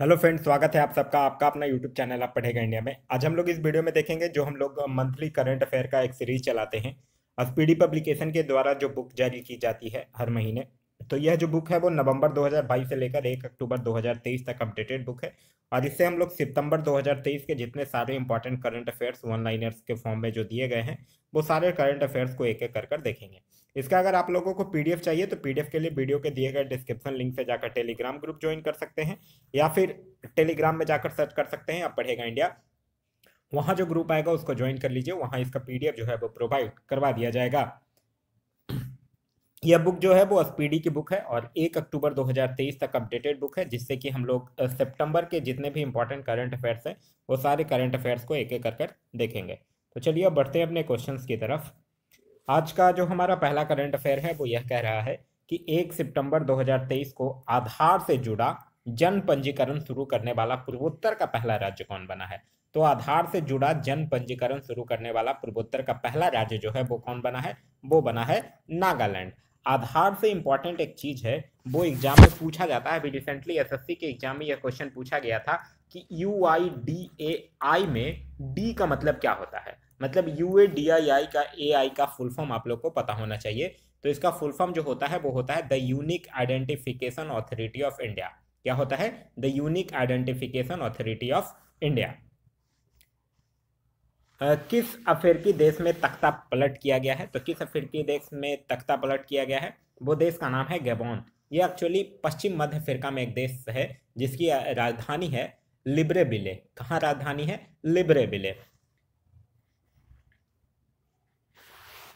hello friends स्वागत है आप सबका आपका अपना यूट्यूब चैनल आप पढ़ेगा इंडिया में आज हम लोग इस वीडियो में देखेंगे जो हम लोग मंथली करंट अफेयर का एक सीरीज चलाते हैं स्पीडी पब्लिकेशन के द्वारा जो बुक जारी की जाती है हर महीने तो यह जो बुक है वो नवंबर 2022 से लेकर 1 अक्टूबर 2023 तक अपडेटेड बुक है और इससे हम लोग सितंबर 2023 के जितने सारे important current affairs one liners के फॉर्म में जो दिए गए हैं वो सारे करंट अफेयर्स को एक एक कर कर देखेंगे इसका अगर आप लोगों को पीडीएफ चाहिए तो पीडीएफ के लिए वीडियो के दिए गए डिस्क्रिप्शन लिंक से जाकर टेलीग्राम ग्रुप ज्वाइन कर सकते हैं या फिर टेलीग्राम में जाकर सर्च कर सकते हैं आप पढ़ेगा इंडिया वहां जो ग्रुप आएगा उसको ज्वाइन कर लीजिए वहां इसका पीडीएफ जो है वो प्रोवाइड करवा दिया जाएगा यह बुक जो है वो एसपीडी की बुक है और एक अक्टूबर 2023 तक अपडेटेड बुक है जिससे कि हम लोग सितंबर के जितने भी इंपॉर्टेंट करंट अफेयर्स हैं वो सारे करंट अफेयर्स को एक एक कर कर देखेंगे तो चलिए अब बढ़ते हैं अपने क्वेश्चंस की तरफ आज का जो हमारा पहला करंट अफेयर है वो यह कह रहा है कि एक सितंबर 2023 को आधार से जुड़ा जन पंजीकरण शुरू करने वाला पूर्वोत्तर का पहला राज्य कौन बना है तो आधार से जुड़ा जन पंजीकरण शुरू करने वाला पूर्वोत्तर का पहला राज्य जो है वो कौन बना है वो बना है नागालैंड आधार से इंपॉर्टेंट एक चीज है वो एग्जाम में पूछा जाता है अभी रिसेंटली एसएससी के एग्जाम में यह क्वेश्चन पूछा गया था कि यू आई डी ए आई में डी का मतलब क्या होता है मतलब यू ए डी आई आई का ए आई का फुल फॉर्म आप लोग को पता होना चाहिए तो इसका फुल फॉर्म जो होता है वो होता है the unique identification authority of India क्या होता है the unique identification authority of India किस अफ्रीकी देश में तख्ता पलट किया गया है तो किस अफ्रीकी देश में तख्ता पलट किया गया है वो देश का नाम है गैबोन ये एक्चुअली पश्चिम मध्य अफ्रीका में एक देश है जिसकी राजधानी है लिब्रेबिले कहाँ राजधानी है लिब्रेबिले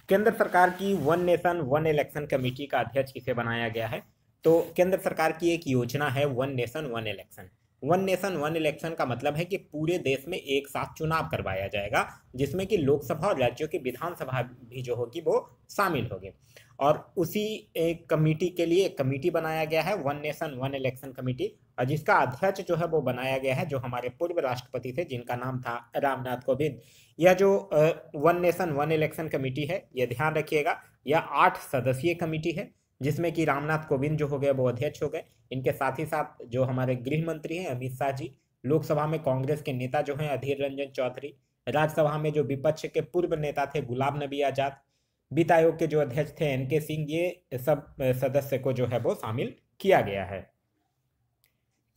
केंद्र सरकार की one nation one election committee का अध्यक्ष किसे बनाया गया है तो केंद्र सरकार की एक योजना है one nation one election one nation one election का मतलब है कि पूरे देश में एक साथ चुनाव करवाया जाएगा जिसमें कि लोकसभा और राज्यों की विधानसभा भी जो होगी वो शामिल होगी और उसी एक कमेटी के लिए कमेटी बनाया गया है one nation one election committee और जिसका अध्यक्ष जो है वो बनाया गया है जो हमारे पूर्व राष्ट्रपति थे जिनका नाम था रामनाथ कोविंद यह जो one nation one election committee है यह ध्यान रखिएगा यह आठ सदस्यीय कमेटी है जिसमें कि रामनाथ कोविंद जो हो गए वो अध्यक्ष हो गए इनके साथ ही साथ जो हमारे गृह मंत्री हैं अमित शाह जी लोकसभा में कांग्रेस के नेता जो हैं अधीर रंजन चौधरी राज्यसभा में जो विपक्ष के पूर्व नेता थे गुलाम नबी आजाद वित्त आयोग के जो अध्यक्ष थे एन के सिंह ये सब सदस्य को जो है वो शामिल किया गया है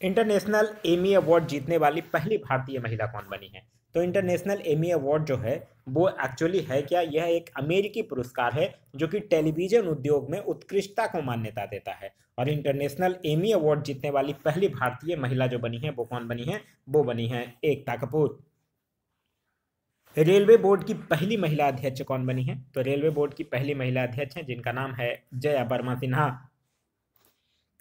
इंटरनेशनल एमी अवार्ड जीतने वाली पहली भारतीय महिला कौन बनी है तो इंटरनेशनल एमी अवार्ड जो है वो एक्चुअली है क्या यह एक अमेरिकी पुरस्कार है जो कि टेलीविजन उद्योग में उत्कृष्टता को मान्यता देता है और इंटरनेशनल एमी अवार्ड जीतने वाली पहली भारतीय महिला जो बनी है वो कौन बनी है वो बनी है एकता कपूर रेलवे बोर्ड की पहली महिला अध्यक्ष कौन बनी है तो रेलवे बोर्ड की पहली महिला अध्यक्ष हैं जिनका नाम है जया वर्मा सिन्हा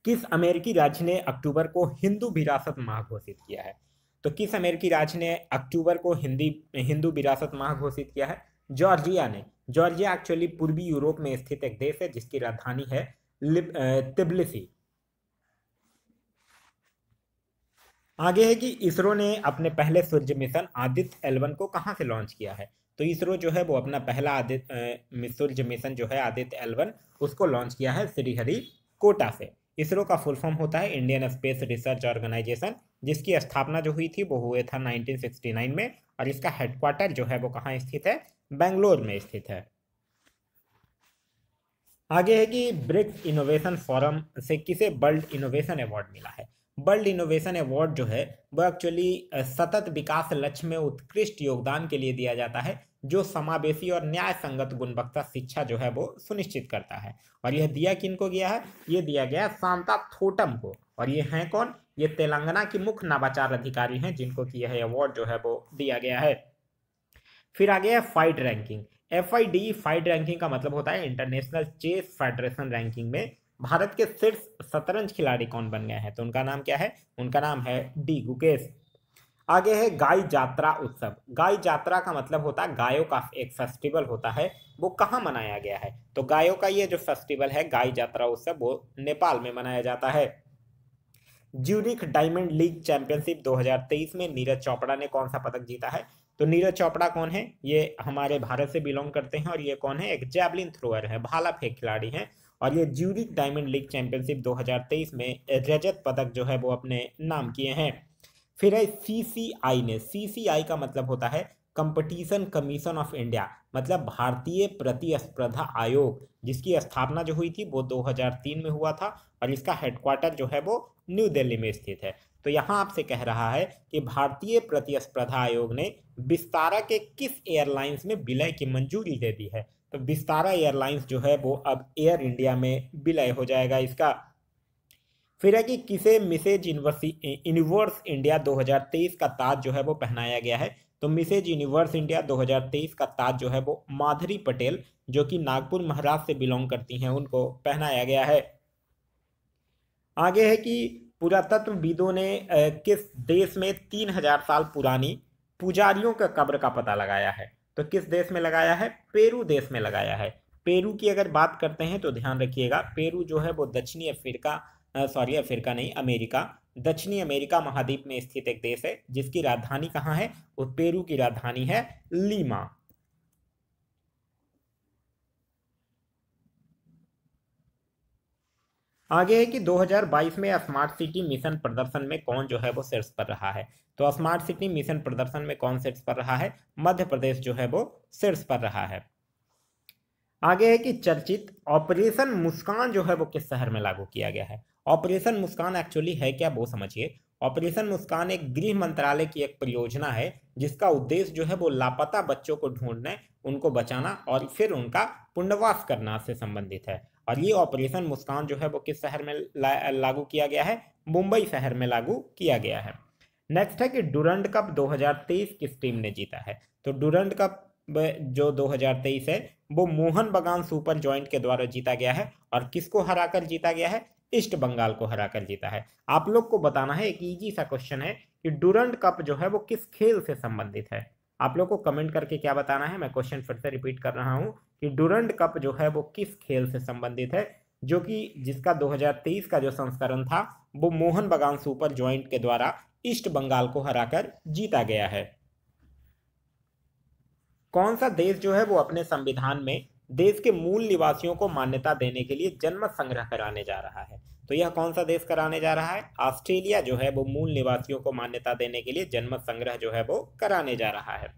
किस अमेरिकी राज्य ने अक्टूबर को हिंदू विरासत माह घोषित किया है तो किस अमेरिकी राज्य ने अक्टूबर को हिंदी हिंदू विरासत माह घोषित किया है जॉर्जिया ने जॉर्जिया एक्चुअली पूर्वी यूरोप में स्थित एक देश है जिसकी राजधानी है तिबलिसी आगे है कि इसरो ने अपने पहले सूर्य मिशन आदित्य एलवन को कहाँ से लॉन्च किया है तो इसरो जो है वो अपना पहला आदित्य सूर्य मिशन जो है आदित्य एलवन उसको लॉन्च किया है श्रीहरि कोटा से इसरो का फुल फॉर्म होता है इंडियन स्पेस रिसर्च ऑर्गेनाइजेशन जिसकी स्थापना जो हुई थी वो हुए था 1969 में और इसका हेडक्वार्टर जो है वो कहाँ स्थित है बेंगलोर में स्थित है आगे है कि ब्रिक्स इनोवेशन फोरम से किसे वर्ल्ड इनोवेशन अवार्ड मिला है वर्ल्ड इनोवेशन अवार्ड जो है वह एक्चुअली सतत विकास लक्ष्य में उत्कृष्ट योगदान के लिए दिया जाता है जो समावेशी और न्याय संगत गुणवत्ता शिक्षा जो है वो सुनिश्चित करता है और यह दिया किन को गया है ये दिया गया है शांता थोटम को और ये हैं कौन ये तेलंगाना की मुख्य नवाचार अधिकारी हैं जिनको कि यह अवार्ड जो है वो दिया गया है फिर आ गया है FIDE ranking F I D FIDE ranking का मतलब होता है इंटरनेशनल चेस फेडरेशन रैंकिंग में भारत के शीर्ष शतरंज खिलाड़ी कौन बन गए हैं तो उनका नाम क्या है उनका नाम है डी गुकेश आगे है गाय जात्रा उत्सव गाय जात्रा का मतलब होता है गायों का एक फेस्टिवल होता है वो कहाँ मनाया गया है तो गायों का ये जो फेस्टिवल है गाय जात्रा उत्सव वो नेपाल में मनाया जाता है ज्यूरिक डायमंड लीग चैंपियनशिप 2023 में नीरज चोपड़ा ने कौन सा पदक जीता है तो नीरज चोपड़ा कौन है ये हमारे भारत से बिलोंग करते हैं और ये कौन है एक जैवलिन थ्रोअर है भाला फेंक खिलाड़ी हैं और ये ज्यूरिक डायमंड लीग चैंपियनशिप 2023 में रजत पदक जो है वो अपने नाम किए हैं फिर है सीसीआई ने सीसीआई का मतलब होता है कंपटीशन कमीशन ऑफ इंडिया मतलब भारतीय प्रतिस्पर्धा आयोग जिसकी स्थापना जो हुई थी वो 2003 में हुआ था और इसका हेडक्वार्टर जो है वो न्यू दिल्ली में स्थित है तो यहाँ आपसे कह रहा है कि भारतीय प्रतिस्पर्धा आयोग ने विस्तारा के किस एयरलाइंस में विलय की मंजूरी दे दी है तो विस्तारा एयरलाइंस जो है वो अब एयर इंडिया में विलय हो जाएगा इसका फिर है कि किसे मिसेज यूनिवर्सी यूनिवर्स इंडिया 2023 का ताज जो है वो पहनाया गया है तो मिसेज यूनिवर्स इंडिया 2023 का ताज जो है वो माधुरी पटेल जो कि नागपुर महाराष्ट्र से बिलोंग करती हैं उनको पहनाया गया है आगे है कि पुरातत्वविदों ने किस देश में तीन हजार साल पुरानी पुजारियों का कब्र का पता लगाया है तो किस देश में लगाया है पेरू देश में लगाया है पेरू की अगर बात करते हैं तो ध्यान रखिएगा पेरू जो है वो दक्षिणी अफ्रीका सॉरी अफ्रीका नहीं अमेरिका दक्षिणी अमेरिका महाद्वीप में स्थित एक देश है जिसकी राजधानी कहाँ है और पेरू की राजधानी है लीमा आगे है कि 2022 में स्मार्ट सिटी मिशन प्रदर्शन में कौन जो है वो शीर्ष पर रहा है तो स्मार्ट सिटी मिशन प्रदर्शन में कौन शीर्ष पर रहा है मध्य प्रदेश जो है वो शीर्ष पर रहा है आगे है कि चर्चित ऑपरेशन मुस्कान जो है वो किस शहर में लागू किया गया है ऑपरेशन मुस्कान एक्चुअली है क्या वो समझिए ऑपरेशन मुस्कान एक गृह मंत्रालय की एक परियोजना है जिसका उद्देश्य जो है वो लापता बच्चों को ढूंढने उनको बचाना और फिर उनका पुनर्वास करना से संबंधित है और ये ऑपरेशन मुस्कान जो है वो किस शहर में लागू किया गया है मुंबई शहर में लागू किया गया है नेक्स्ट है कि डूरंड कप 2023 किस टीम ने जीता है तो डूरंड कप जो 2023 है वो मोहन बगान सुपर ज्वाइंट के द्वारा जीता गया है और किसको हराकर जीता गया है ईस्ट बंगाल को हराकर जीता है आप लोग को बताना है एक ईजी सा क्वेश्चन है कि डूरंड कप जो है वो किस खेल से संबंधित है आप लोग को कमेंट करके क्या बताना है मैं क्वेश्चन फिर से रिपीट कर रहा हूँ कि डूरंड कप जो है वो किस खेल से संबंधित है जो कि जिसका 2023 का जो संस्करण था वो मोहन बगान सुपर ज्वाइंट के द्वारा ईस्ट बंगाल को हराकर जीता गया है कौन सा देश जो है वो अपने संविधान में देश के मूल निवासियों को मान्यता देने के लिए जन्म संग्रह कराने जा रहा है तो यह कौन सा देश कराने जा रहा है ऑस्ट्रेलिया जो है वो मूल निवासियों को मान्यता देने के लिए जन्म संग्रह जो है वो कराने जा रहा है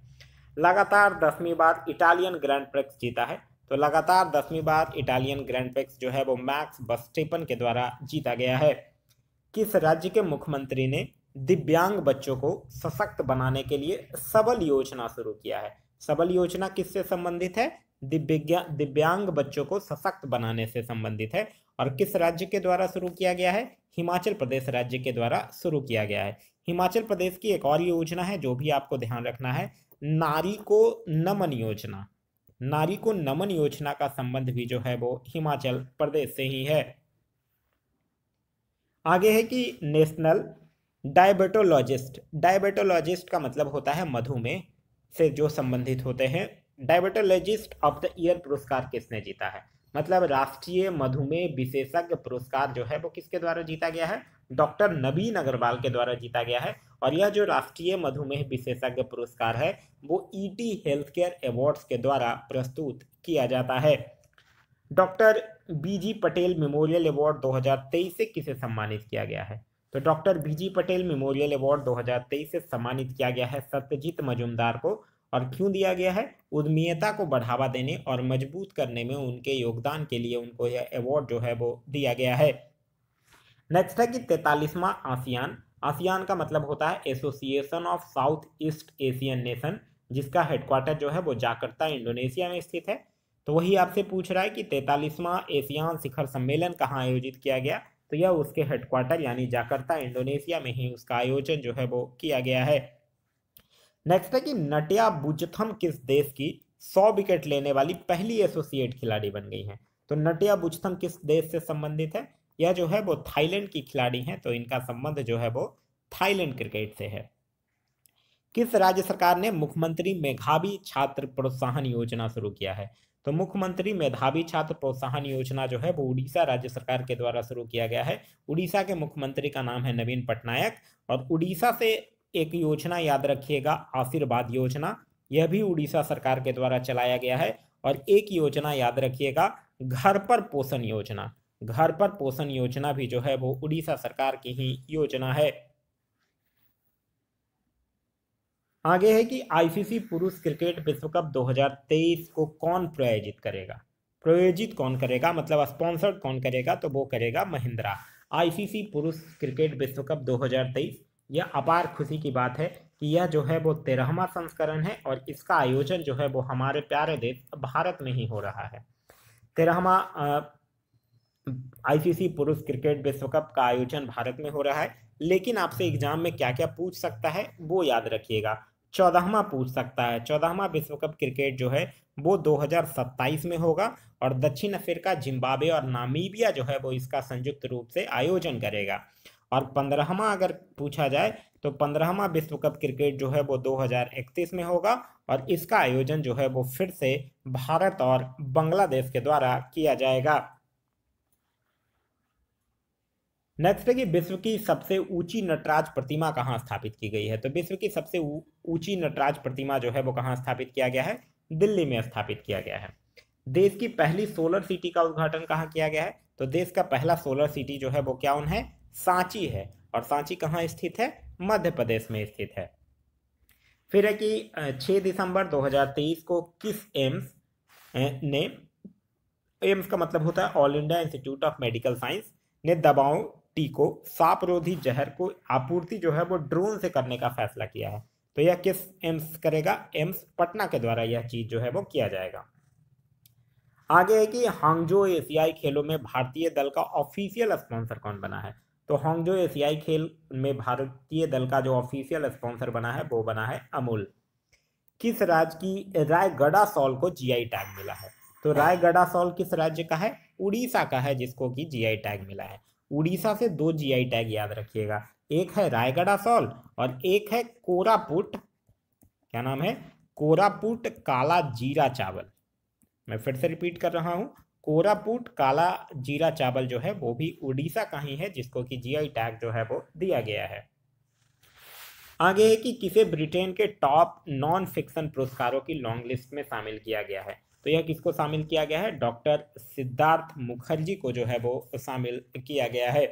लगातार दसवीं बार इटालियन ग्रैंड प्रेक्स जीता है तो लगातार दसवीं बार इटालियन ग्रैंड प्रेक्स जो है वो मैक्स बस्टेपन के द्वारा जीता गया है किस राज्य के मुख्यमंत्री ने दिव्यांग बच्चों को सशक्त बनाने के लिए सबल योजना शुरू किया है सबल योजना किससे संबंधित है दिव्या दिव्यांग बच्चों को सशक्त बनाने से संबंधित है और किस राज्य के द्वारा शुरू किया गया है हिमाचल प्रदेश राज्य के द्वारा शुरू किया गया है हिमाचल प्रदेश की एक और योजना है जो भी आपको ध्यान रखना है नारी को नमन योजना नारी को नमन योजना का संबंध भी जो है वो हिमाचल प्रदेश से ही है आगे है कि नेशनल डायबेटोलॉजिस्ट डायबेटोलॉजिस्ट का मतलब होता है मधुमेह से जो संबंधित होते हैं डायबेटोलॉजिस्ट ऑफ द ईयर पुरस्कार किसने जीता है मतलब राष्ट्रीय मधुमेह विशेषज्ञ पुरस्कार जो है वो किसके द्वारा जीता गया है डॉक्टर नबीन अग्रवाल के द्वारा जीता गया है और यह जो राष्ट्रीय मधुमेह विशेषज्ञ पुरस्कार है वो ईटी हेल्थ केयर अवार्ड्स के द्वारा प्रस्तुत किया जाता है doctor BG Patel memorial award 2023 से किसे सम्मानित किया गया है तो doctor BG Patel memorial award 2023 से सम्मानित किया गया है सत्यजीत मजुमदार को और क्यों दिया गया है उद्यमीयता को बढ़ावा देने और मजबूत करने में उनके योगदान के लिए उनको यह अवार्ड जो है वो दिया गया है नेक्स्ट है कि तैतालीसवां आसियान आसियान का मतलब होता है association of south east Asian nation जिसका हेडक्वार्टर जो है वो जाकर्ता इंडोनेशिया में स्थित है तो वही आपसे पूछ रहा है कि तैतालीसवां एशियान शिखर सम्मेलन कहाँ आयोजित किया गया तो यह उसके हेडक्वार्टर यानी जाकर्ता इंडोनेशिया में ही उसका आयोजन जो है वो किया गया है नेक्स्ट है कि नटिया बुजथम किस देश की सौ विकेट लेने वाली पहली एसोसिएट खिलाड़ी बन गई है तो नटिया बुजथम किस देश से संबंधित है यह जो है वो थाईलैंड की खिलाड़ी हैं तो इनका संबंध जो है वो थाईलैंड क्रिकेट से है किस राज्य सरकार ने मुख्यमंत्री मेधावी छात्र प्रोत्साहन योजना शुरू किया है तो मुख्यमंत्री मेधावी छात्र प्रोत्साहन योजना जो है वो उड़ीसा राज्य सरकार के द्वारा शुरू किया गया है उड़ीसा के मुख्यमंत्री का नाम है नवीन पटनायक और उड़ीसा से एक योजना याद रखिएगा आशीर्वाद योजना यह भी उड़ीसा सरकार के द्वारा चलाया गया है और एक योजना याद रखिएगा घर पर पोषण योजना घर पर पोषण योजना भी जो है वो उड़ीसा सरकार की ही योजना है आगे है कि आईसीसी पुरुष क्रिकेट विश्व कप 2023 को कौन प्रायोजित करेगा प्रायोजित कौन करेगा मतलब स्पॉन्सर्ड कौन करेगा तो वो करेगा महिंद्रा आईसीसी पुरुष क्रिकेट विश्व कप 2023 यह अपार खुशी की बात है कि यह जो है वो तेरहवा संस्करण है और इसका आयोजन जो है वो हमारे प्यारे देश भारत में ही हो रहा है तेरहवा आईसीसी पुरुष क्रिकेट विश्व कप का आयोजन भारत में हो रहा है लेकिन आपसे एग्जाम में क्या क्या पूछ सकता है वो याद रखिएगा चौदहवा पूछ सकता है चौदहवा विश्व कप क्रिकेट जो है वो 2027 में होगा और दक्षिण अफ्रीका जिम्बाब्वे और नामीबिया जो है वो इसका संयुक्त रूप से आयोजन करेगा और पंद्रहवा अगर पूछा जाए तो पंद्रहवा विश्व कप क्रिकेट जो है वो 2031 में होगा और इसका आयोजन जो है वो फिर से भारत और बांग्लादेश के द्वारा किया जाएगा नेक्स्ट है कि विश्व की सबसे ऊंची नटराज प्रतिमा कहाँ स्थापित की गई है तो विश्व की सबसे ऊंची नटराज प्रतिमा जो है वो कहाँ स्थापित किया गया है दिल्ली में स्थापित किया गया है देश की पहली सोलर सिटी का उद्घाटन कहाँ किया गया है तो देश का पहला सोलर सिटी जो है वो क्या उन है सांची है और सांची कहाँ स्थित है मध्य प्रदेश में स्थित है फिर है कि छः दिसंबर 2023 को किस एम्स ने एम्स का मतलब होता है all India institute of medical science ने दवाओं टीको सापरोधी जहर को आपूर्ति जो है वो ड्रोन से करने का फैसला किया है तो यह किस एम्स करेगा एम्स पटना के द्वारा यह चीज जो है वो किया जाएगा आगे है कि हांगजो एशियाई खेलों में भारतीय दल का ऑफिशियल स्पॉन्सर कौन बना है तो हांगजो एशियाई खेल में भारतीय दल का जो ऑफिशियल स्पॉन्सर बना है वो बना है अमूल किस राज्य की रायगढ़ा सॉल को जीआई टैग मिला है तो रायगढ़ा सॉल किस राज्य का है उड़ीसा का है जिसको कि जीआई टैग मिला है उड़ीसा से दो जीआई टैग याद रखिएगा एक है रायगढ़ा सॉल्ट और एक है कोरापुट क्या नाम है कोरापुट काला जीरा चावल मैं फिर से रिपीट कर रहा हूँ कोरापुट काला जीरा चावल जो है वो भी उड़ीसा का ही है जिसको कि जीआई टैग जो है वो दिया गया है आगे है कि किसे ब्रिटेन के टॉप नॉन फिक्शन पुरस्कारों की लॉन्ग लिस्ट में शामिल किया गया है तो यह किसको शामिल किया गया है डॉक्टर सिद्धार्थ मुखर्जी को जो है वो शामिल किया गया है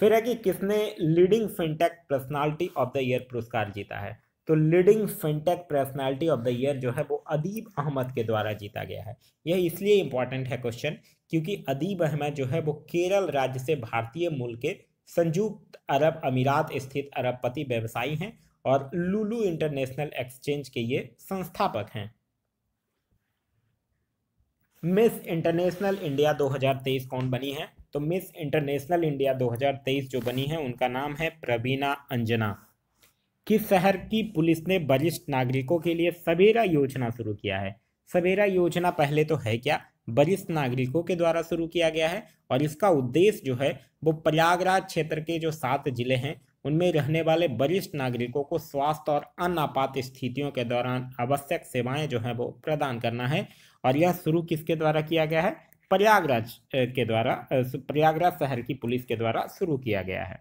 फिर है कि किसने leading fintech personality of the year पुरस्कार जीता है तो leading fintech personality of the year जो है वो अदीब अहमद के द्वारा जीता गया है यह इसलिए इंपॉर्टेंट है क्वेश्चन क्योंकि अदीब अहमद जो है वो केरल राज्य से भारतीय मूल के संयुक्त अरब अमीरात स्थित अरबपति व्यवसायी हैं और लुलू इंटरनेशनल एक्सचेंज के ये संस्थापक हैं मिस इंटरनेशनल इंडिया 2023 कौन बनी है तो मिस इंटरनेशनल इंडिया 2023 जो बनी है उनका नाम है प्रवीणा अंजना किस शहर की पुलिस ने वरिष्ठ नागरिकों के लिए सवेरा योजना शुरू किया है सवेरा योजना पहले तो है क्या वरिष्ठ नागरिकों के द्वारा शुरू किया गया है और इसका उद्देश्य जो है वो प्रयागराज क्षेत्र के जो सात जिले हैं उनमें रहने वाले वरिष्ठ नागरिकों को स्वास्थ्य और अन्य आपात स्थितियों के दौरान आवश्यक सेवाएं जो हैं वो प्रदान करना है और यह शुरू किसके द्वारा किया गया है प्रयागराज के द्वारा प्रयागराज शहर की पुलिस के द्वारा शुरू किया गया है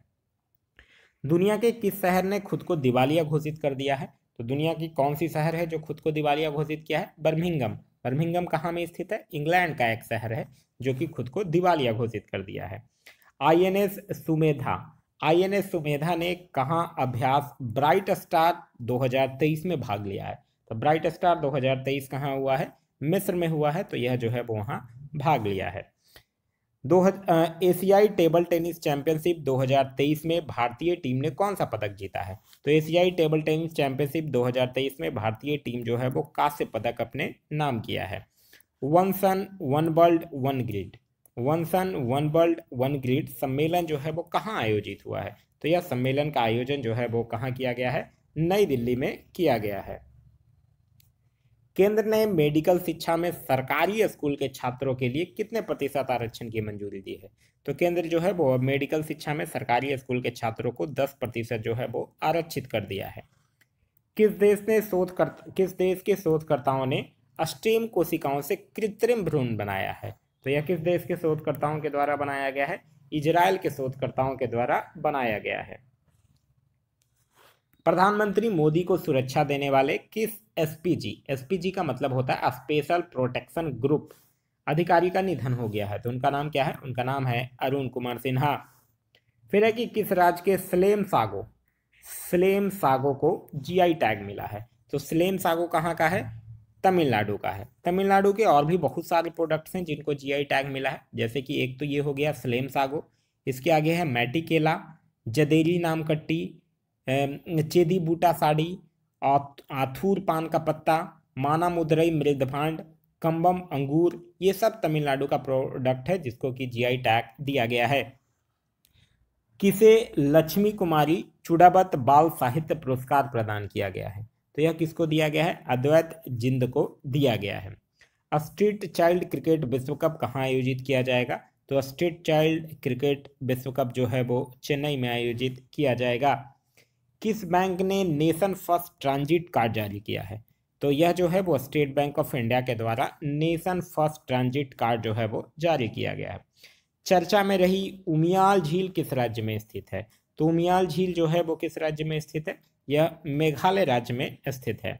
दुनिया के किस शहर ने खुद को दिवालिया घोषित कर दिया है तो दुनिया की कौन सी शहर है जो खुद को दिवालिया घोषित किया है बर्मिंगम बर्मिंगम कहाँ में स्थित है इंग्लैंड का एक शहर है जो कि खुद को दिवालिया घोषित कर दिया है I N S Sumedha INS Sumedha ने कहाँ अभ्यास ब्राइट स्टार 2023 में भाग लिया है तो ब्राइट स्टार 2023 कहाँ हुआ है मिस्र में हुआ है तो यह जो है वो वहाँ भाग लिया है दो एशियाई टेबल टेनिस चैंपियनशिप 2023 में भारतीय टीम ने कौन सा पदक जीता है तो एशियाई टेबल टेनिस चैंपियनशिप 2023 में भारतीय टीम जो है वो कांस्य पदक अपने नाम किया है one sun one world one grid one sun one world one grid सम्मेलन जो है वो कहाँ आयोजित हुआ है तो यह सम्मेलन का आयोजन जो है वो कहाँ किया गया है नई दिल्ली में किया गया है केंद्र ने मेडिकल शिक्षा में सरकारी स्कूल के छात्रों के लिए कितने प्रतिशत आरक्षण की मंजूरी दी है तो केंद्र जो है वो मेडिकल शिक्षा में सरकारी स्कूल के छात्रों को 10 प्रतिशत जो है वो आरक्षित कर दिया है किस देश ने शोध किस देश के शोधकर्ताओं ने अस्टेम कोशिकाओं से कृत्रिम भ्रूण बनाया है तो यह किस देश के शोधकर्ताओं के द्वारा बनाया गया है इजराइल के शोधकर्ताओं के द्वारा बनाया गया है प्रधानमंत्री मोदी को सुरक्षा देने वाले किस एसपीजी एसपीजी का मतलब होता है स्पेशल प्रोटेक्शन ग्रुप अधिकारी का निधन हो गया है तो उनका नाम क्या है उनका नाम है अरुण कुमार सिन्हा फिर है कि किस राज्य के स्लेम सागो स्लेम सागो को जीआई टैग मिला है तो स्लेम सागो कहाँ का है तमिलनाडु का है तमिलनाडु के और भी बहुत सारे प्रोडक्ट्स हैं जिनको जीआई टैग मिला है जैसे कि एक तो ये हो गया स्लेम सागो इसके आगे है मैटी केला जदेली नाम कट्टी चेदी बूटा साड़ी आथूर पान का पत्ता माना मुदरई मृदभांड कम्बम अंगूर ये सब तमिलनाडु का प्रोडक्ट है जिसको कि जी टैग दिया गया है किसे लक्ष्मी कुमारी चुड़ाबत बाल साहित्य पुरस्कार प्रदान किया गया है तो यह किसको दिया गया है अद्वैत जिंद को दिया गया है स्ट्रीट चाइल्ड क्रिकेट विश्व कप कहाँ आयोजित किया जाएगा तो स्टेट चाइल्ड क्रिकेट विश्व कप जो है वो चेन्नई में आयोजित किया जाएगा किस बैंक ने नेशन फर्स्ट ट्रांजिट कार्ड जारी किया है तो यह जो है वो स्टेट बैंक ऑफ इंडिया के द्वारा नेशन फर्स्ट ट्रांजिट कार्ड जो है वो जारी किया गया है चर्चा में रही उमियाल झील किस राज्य में स्थित है तो उमियाल झील जो है वो किस राज्य में स्थित है यह मेघालय राज्य में स्थित है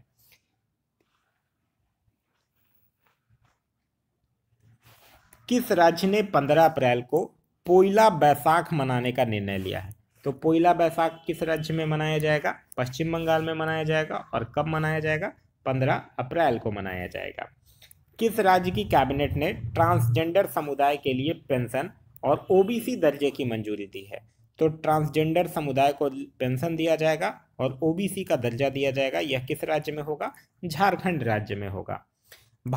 किस राज्य ने 15 अप्रैल को पोइला बैसाख मनाने का निर्णय लिया है तो पोइला बैसाख किस राज्य में मनाया जाएगा पश्चिम बंगाल में मनाया जाएगा और कब मनाया जाएगा 15 अप्रैल को मनाया जाएगा किस राज्य की कैबिनेट ने ट्रांसजेंडर समुदाय के लिए पेंशन और ओबीसी दर्जे की मंजूरी दी है तो ट्रांसजेंडर समुदाय को पेंशन दिया जाएगा और ओबीसी का दर्जा दिया जाएगा यह किस राज्य में होगा झारखंड राज्य में होगा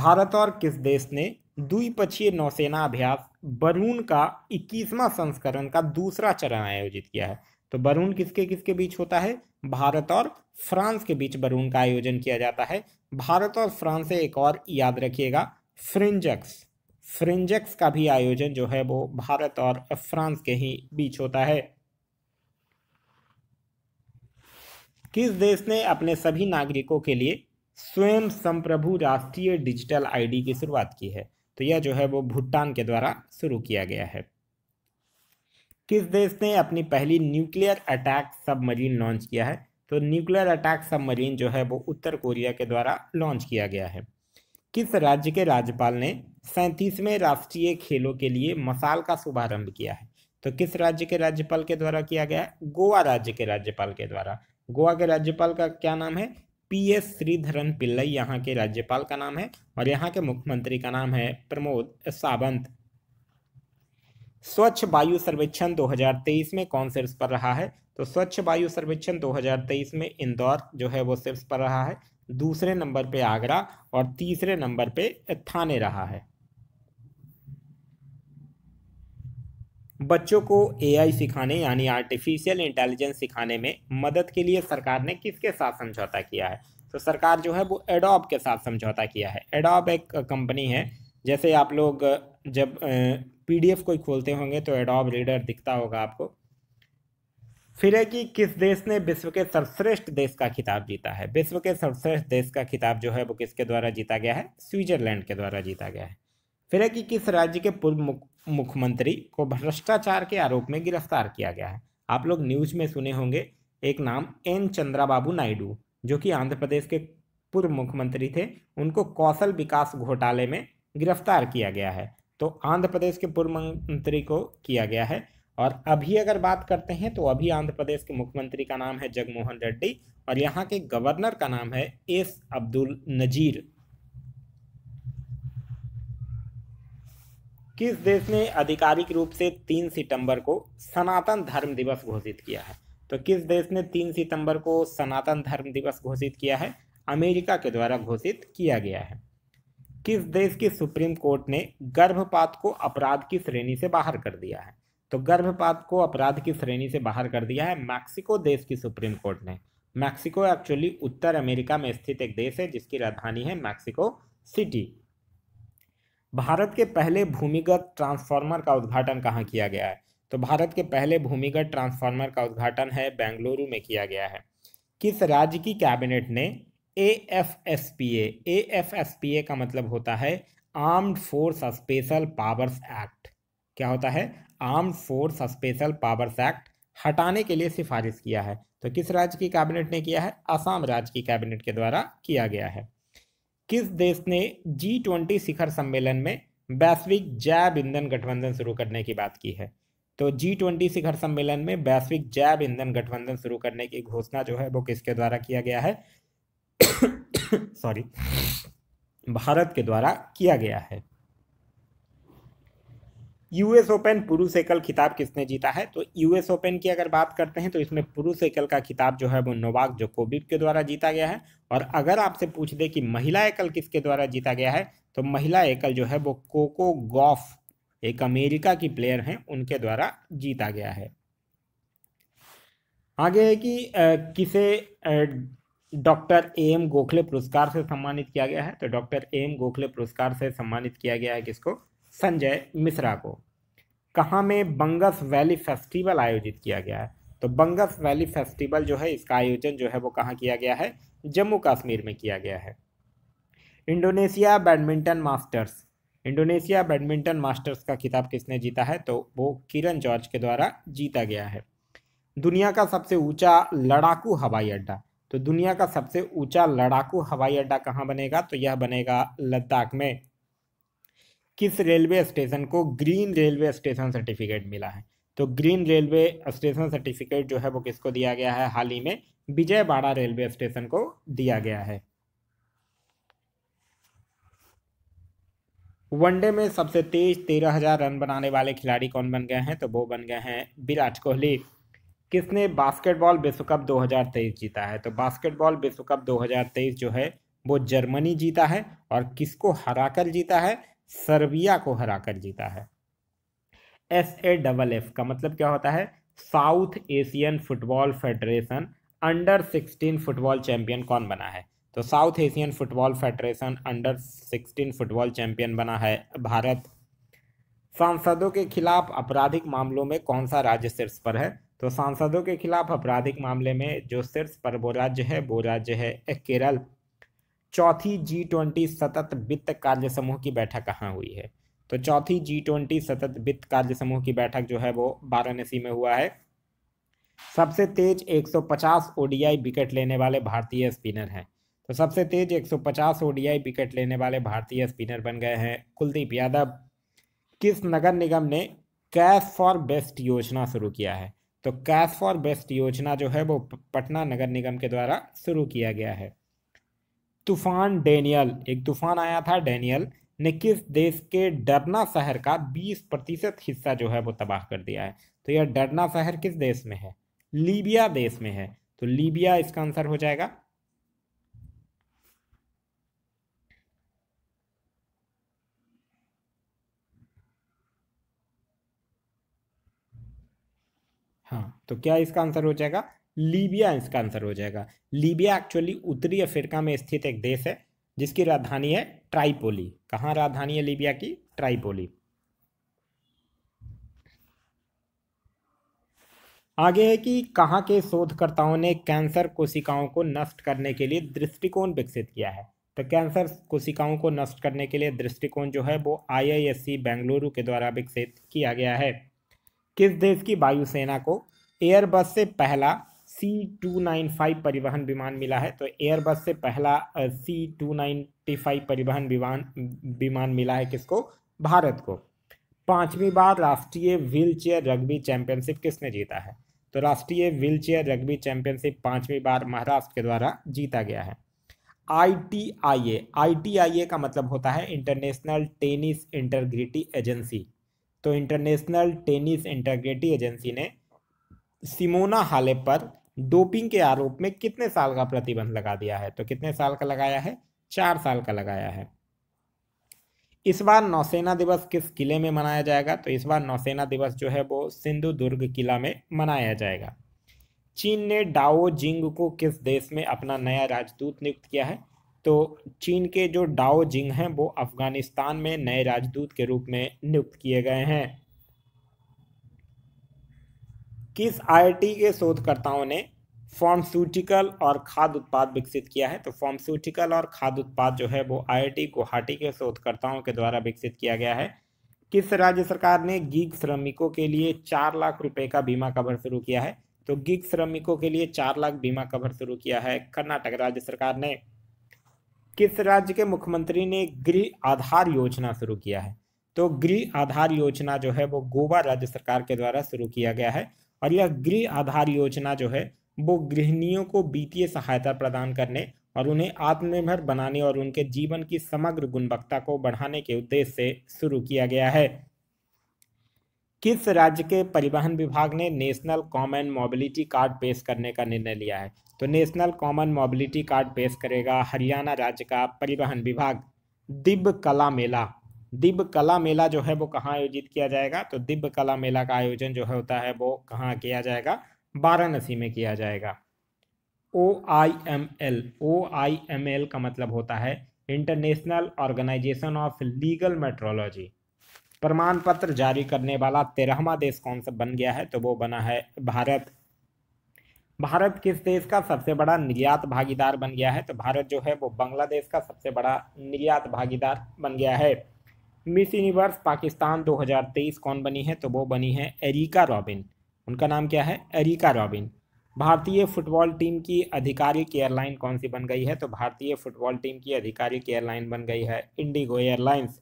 भारत और किस देश ने द्विपक्षीय नौसेना अभ्यास बरून का इक्कीसवां संस्करण का दूसरा चरण आयोजित किया है तो बरून किसके किसके बीच होता है भारत और फ्रांस के बीच बरून का आयोजन किया जाता है भारत और फ्रांस से एक और याद रखिएगा फ्रिंजक्स फ्रिंजक्स का भी आयोजन जो है वो भारत और फ्रांस के ही बीच होता है किस देश ने अपने सभी नागरिकों के लिए स्वयं संप्रभु राष्ट्रीय डिजिटल आईडी की शुरुआत की है तो यह जो है वो भूटान के द्वारा शुरू किया गया है किस देश ने अपनी पहली न्यूक्लियर अटैक सबमरीन लॉन्च किया है तो न्यूक्लियर अटैक सबमरीन जो है वो उत्तर कोरिया के द्वारा लॉन्च किया गया है किस राज्य के राज्यपाल ने सैंतीसवें राष्ट्रीय खेलों के लिए मसाल का शुभारंभ किया है तो किस राज्य के राज्यपाल के द्वारा किया गया है गोवा राज्य के राज्यपाल के द्वारा गोवा के राज्यपाल का क्या नाम है पी एस श्रीधरन पिल्लई यहाँ के राज्यपाल का नाम है और यहाँ के मुख्यमंत्री का नाम है प्रमोद सावंत स्वच्छ वायु सर्वेक्षण 2023 में कौन शीर्ष पर रहा है तो स्वच्छ वायु सर्वेक्षण 2023 में इंदौर जो है वो शीर्ष पर रहा है दूसरे नंबर पे आगरा और तीसरे नंबर पे थाने रहा है बच्चों को एआई सिखाने यानी आर्टिफिशियल इंटेलिजेंस सिखाने में मदद के लिए सरकार ने किसके साथ समझौता किया है तो सरकार जो है वो एडोब के साथ समझौता किया है एडोब एक कंपनी है जैसे आप लोग जब पीडीएफ कोई खोलते होंगे तो एडोब रीडर दिखता होगा आपको फिर है कि किस देश ने विश्व के सर्वश्रेष्ठ देश का खिताब जीता है विश्व के सर्वश्रेष्ठ देश का खिताब जो है वो किसके द्वारा जीता गया है स्विट्जरलैंड के द्वारा जीता गया है फिर है कि किस राज्य के पूर्व मुख्यमंत्री को भ्रष्टाचार के आरोप में गिरफ्तार किया गया है आप लोग न्यूज में सुने होंगे एक नाम एन चंद्राबाबू नायडू जो कि आंध्र प्रदेश के पूर्व मुख्यमंत्री थे उनको कौशल विकास घोटाले में गिरफ्तार किया गया है तो आंध्र प्रदेश के पूर्व मंत्री को किया गया है और अभी अगर बात करते हैं तो अभी आंध्र प्रदेश के मुख्यमंत्री का नाम है जगमोहन रेड्डी और यहाँ के गवर्नर का नाम है एस अब्दुल नजीर किस देश ने आधिकारिक रूप से तीन सितंबर को सनातन धर्म दिवस घोषित किया है तो किस देश ने तीन सितंबर को सनातन धर्म दिवस घोषित किया है अमेरिका के द्वारा घोषित किया गया है किस देश की सुप्रीम कोर्ट ने गर्भपात को अपराध की श्रेणी से बाहर कर दिया है तो गर्भपात को अपराध की श्रेणी से बाहर कर दिया है मैक्सिको देश की सुप्रीम कोर्ट ने मैक्सिको एक्चुअली उत्तर अमेरिका में स्थित एक देश है जिसकी राजधानी है मैक्सिको सिटी भारत के पहले भूमिगत ट्रांसफार्मर का उद्घाटन कहाँ किया गया है तो भारत के पहले भूमिगत ट्रांसफार्मर का उद्घाटन है बेंगलुरु में किया गया है किस राज्य की कैबिनेट ने A F S P A A F S P A का मतलब होता है armed force special powers act क्या होता है armed force special powers act हटाने के लिए सिफारिश किया है तो किस राज्य की कैबिनेट ने किया है असम राज्य की कैबिनेट के द्वारा किया गया है किस देश ने जी ट्वेंटी शिखर सम्मेलन में वैश्विक जैव ईंधन गठबंधन शुरू करने की बात की है तो जी ट्वेंटी शिखर सम्मेलन में वैश्विक जैव ईंधन गठबंधन शुरू करने की घोषणा जो है वो किसके द्वारा किया गया है सॉरी भारत के द्वारा किया गया है यूएस ओपन पुरुष एकल खिताब किसने जीता है तो यूएस ओपन की अगर बात करते हैं तो इसमें पुरुष एकल का खिताब जो है वो नोवाक जोकोविक के द्वारा जीता गया है और अगर आपसे पूछ दे कि महिला एकल किसके द्वारा जीता गया है तो महिला एकल जो है वो कोको गॉफ एक अमेरिका की प्लेयर हैं उनके द्वारा जीता गया है आगे है कि किसे डॉक्टर ए एम गोखले पुरस्कार से सम्मानित किया गया है तो डॉक्टर ए एम गोखले पुरस्कार से सम्मानित किया गया है किसको संजय मिश्रा को कहाँ में बंगस वैली फेस्टिवल आयोजित किया गया है तो बंगस वैली फेस्टिवल जो है इसका आयोजन जो है वो कहाँ किया गया है जम्मू कश्मीर में किया गया है Indonesia badminton masters Indonesia badminton masters का खिताब किसने जीता है तो वो किरण जॉर्ज के द्वारा जीता गया है दुनिया का सबसे ऊंचा लड़ाकू हवाई अड्डा तो दुनिया का सबसे ऊंचा लड़ाकू हवाई अड्डा कहाँ बनेगा तो यह बनेगा लद्दाख में किस रेलवे स्टेशन को ग्रीन रेलवे स्टेशन सर्टिफिकेट मिला है तो ग्रीन रेलवे स्टेशन सर्टिफिकेट जो है वो किसको दिया गया है हाल ही में विजयवाड़ा रेलवे स्टेशन को दिया गया है वनडे में सबसे तेज तेरह हजार रन बनाने वाले खिलाड़ी कौन बन गए हैं तो वो बन गए हैं विराट कोहली किसने बास्केटबॉल विश्व कप 2023 जीता है तो बास्केटबॉल विश्व कप 2023 जो है वो जर्मनी जीता है और किसको हराकर जीता है सर्बिया को हराकर जीता है एस ए डबल एफ का मतलब क्या होता है south Asian football federation under sixteen football champion कौन बना है तो south Asian football federation under sixteen football champion बना है भारत सांसदों के खिलाफ आपराधिक मामलों में कौन सा राज्य शीर्ष पर है तो सांसदों के खिलाफ आपराधिक मामले में जो शीर्ष पर वो राज्य है वो राज्य है केरल चौथी जी ट्वेंटी सतत वित्त कार्य समूह की बैठक कहाँ हुई है तो चौथी जी ट्वेंटी सतत वित्त कार्य समूह की बैठक जो है वो वाराणसी में हुआ है सबसे तेज 150 ओडीआई विकेट लेने वाले भारतीय स्पिनर हैं तो सबसे तेज 150 ओडीआई विकेट लेने वाले भारतीय स्पिनर बन गए हैं कुलदीप यादव किस नगर निगम ने कैश फॉर बेस्ट योजना शुरू किया है तो कैश फॉर बेस्ट योजना जो है वो पटना नगर निगम के द्वारा शुरू किया गया है तूफान डेनियल एक तूफान आया था डेनियल ने किस देश के डरना शहर का 20 प्रतिशत हिस्सा जो है वो तबाह कर दिया है तो यह डरना शहर किस देश में है लीबिया देश में है तो लीबिया इसका आंसर हो जाएगा हाँ तो क्या इसका आंसर हो जाएगा लीबिया इसका आंसर हो जाएगा लीबिया एक्चुअली उत्तरी अफ्रीका में स्थित एक देश है जिसकी राजधानी है ट्राइपोली कहाँ राजधानी है लीबिया की ट्राइपोली आगे है कि कहाँ के शोधकर्ताओं ने कैंसर कोशिकाओं को नष्ट करने के लिए दृष्टिकोण विकसित किया है तो कैंसर कोशिकाओं को नष्ट करने के लिए दृष्टिकोण जो है वो आईआईएससी बेंगलुरु के द्वारा विकसित किया गया है किस देश की वायुसेना को एयरबस से पहला सी टू नाइन फाइव परिवहन विमान मिला है तो एयरबस से पहला सी टू नाइन्टी फाइव परिवहन विमान विमान मिला है किसको भारत को पांचवी बार राष्ट्रीय व्हील चेयर रग्बी चैंपियनशिप किसने जीता है तो राष्ट्रीय व्हील चेयर रग्बी चैंपियनशिप पांचवी बार महाराष्ट्र के द्वारा जीता गया है I T I A I T I ए का मतलब होता है इंटरनेशनल टेनिस इंटरग्रिटी एजेंसी तो इंटरनेशनल टेनिस इंटरग्रिटी एजेंसी ने सिमोना हाले पर डोपिंग के आरोप में कितने साल का प्रतिबंध लगा दिया है तो कितने साल का लगाया है चार साल का लगाया है इस बार नौसेना दिवस किस किले में मनाया जाएगा तो इस बार नौसेना दिवस जो है वो सिंधु दुर्ग किला में मनाया जाएगा चीन ने डाओ जिंग को किस देश में अपना नया राजदूत नियुक्त किया है तो चीन के जो डाओ जिंग हैं वो अफगानिस्तान में नए राजदूत के रूप में नियुक्त किए गए हैं किस आईआईटी के शोधकर्ताओं ने फार्मास्यूटिकल और खाद्य उत्पाद विकसित किया है तो फार्मास्यूटिकल और खाद्य उत्पाद जो है वो आईआईटी गुवाहाटी के शोधकर्ताओं के द्वारा विकसित किया गया है किस राज्य सरकार ने गिग श्रमिकों के लिए चार लाख रुपए का बीमा कवर शुरू किया है तो गीग श्रमिकों के लिए चार लाख बीमा कवर शुरू किया है कर्नाटक राज्य सरकार ने किस राज्य के मुख्यमंत्री ने गृह आधार योजना शुरू किया है तो गृह आधार योजना जो है वो गोवा राज्य सरकार के द्वारा शुरू किया गया है और यह गृह आधार योजना जो है वो गृहणियों को वित्तीय सहायता प्रदान करने और उन्हें आत्मनिर्भर बनाने और उनके जीवन की समग्र गुणवत्ता को बढ़ाने के उद्देश्य से शुरू किया गया है किस राज्य के परिवहन विभाग ने नेशनल कॉमन मोबिलिटी कार्ड पेश करने का निर्णय लिया है तो नेशनल कॉमन मोबिलिटी कार्ड पेश करेगा हरियाणा राज्य का परिवहन विभाग दिव्य कला मेला दिव्य कला मेला जो है वो कहाँ आयोजित किया जाएगा तो दिव्य कला मेला का आयोजन जो है होता है वो कहाँ किया जाएगा वाराणसी में किया जाएगा O I M L O I M L का मतलब होता है international organisation of legal metrology प्रमाण पत्र जारी करने वाला तेरहवा देश कौन सा बन गया है तो वो बना है भारत भारत किस देश का सबसे बड़ा निर्यात भागीदार बन गया है तो भारत जो है वो बांग्लादेश का सबसे बड़ा निर्यात भागीदार बन गया है मिस यूनिवर्स पाकिस्तान 2023 कौन बनी है तो वो बनी है एरिका रॉबिन उनका नाम क्या है एरिका रॉबिन भारतीय फुटबॉल टीम की आधिकारिक एयरलाइन कौन सी बन गई है तो भारतीय फुटबॉल टीम की आधिकारिक एयरलाइन बन गई है इंडिगो एयरलाइंस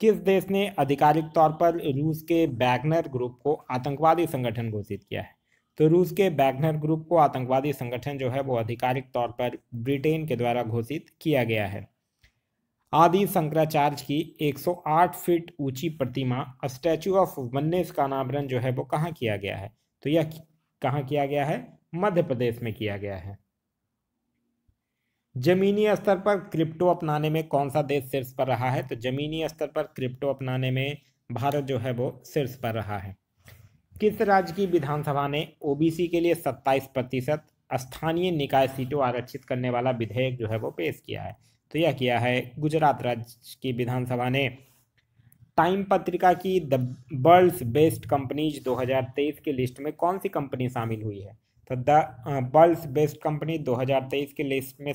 किस देश ने आधिकारिक तौर पर रूस के बैगनर ग्रुप को आतंकवादी संगठन घोषित किया है तो रूस के बैगनर ग्रुप को आतंकवादी संगठन जो है वो आधिकारिक तौर पर ब्रिटेन के द्वारा घोषित किया गया है आदि शंकराचार्य की 108 फीट ऊंची प्रतिमा स्टैचू ऑफ वननेस का अनावरण जो है वो कहाँ किया गया है तो यह कहाँ किया गया है मध्य प्रदेश में किया गया है जमीनी स्तर पर क्रिप्टो अपनाने में कौन सा देश शीर्ष पर रहा है तो जमीनी स्तर पर क्रिप्टो अपनाने में भारत जो है वो शीर्ष पर रहा है किस राज्य की विधानसभा ने ओबीसी के लिए 27 प्रतिशत स्थानीय निकाय सीटों आरक्षित करने वाला विधेयक जो है वो पेश किया है तो यह किया है गुजरात राज्य की विधानसभा ने टाइम पत्रिका की द वर्ल्ड्स बेस्ट कंपनीज 2023 की लिस्ट में कौन सी कंपनी शामिल हुई है तो द वर्ल्ड्स बेस्ट कंपनी 2023 की लिस्ट में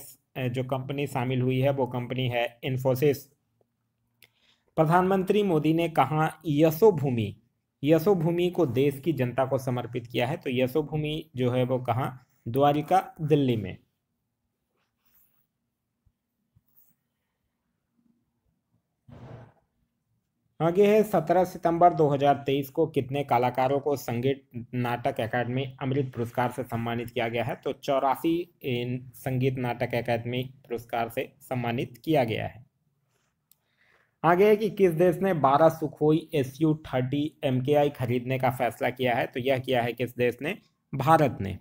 जो कंपनी शामिल हुई है वो कंपनी है इन्फोसिस प्रधानमंत्री मोदी ने कहा यशो भूमि यशो भूमि को देश की जनता को समर्पित किया है तो यशो भूमि जो है वो कहाँ द्वारिका दिल्ली में आगे है 17 सितंबर 2023 को कितने कलाकारों को संगीत नाटक अकादमी अमृत पुरस्कार से सम्मानित किया गया है तो चौरासी संगीत नाटक अकादमी पुरस्कार से सम्मानित किया गया है आगे है कि किस देश ने 12 Sukhoi S U thirty M K I खरीदने का फैसला किया है तो यह किया है किस देश ने भारत ने